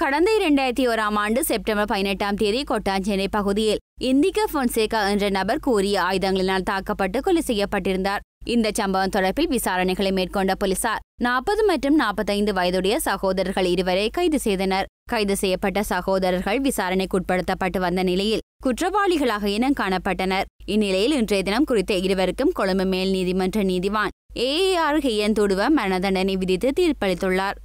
கடந்த இரண்டாயிரத்தி ஓராம் ஆண்டு செப்டம்பர் பதினெட்டாம் தேதி கொட்டாஞ்சேனை பகுதியில் இந்திக பொன்சேகா என்ற நபர் கூறிய ஆயுதங்களினால் தாக்கப்பட்டு கொலை செய்யப்பட்டிருந்தார் இந்த சம்பவம் தொடர்பில் விசாரணைகளை மேற்கொண்ட போலீசார் நாற்பது மற்றும் நாற்பத்தைந்து வயதுடைய சகோதரர்கள் இருவரை கைது செய்தனர் கைது செய்யப்பட்ட சகோதரர்கள் விசாரணைக்குட்படுத்தப்பட்டு வந்த நிலையில் குற்றவாளிகளாக இனம் காணப்பட்டனர் இந்நிலையில் இன்றைய தினம் குறித்த இருவருக்கும் கொழும்பு மேல் நீதிமன்ற நீதிவான் ஏஆர் ஹெயன் துடுவ மரண தண்டனை விதித்து தீர்ப்பளித்துள்ளார்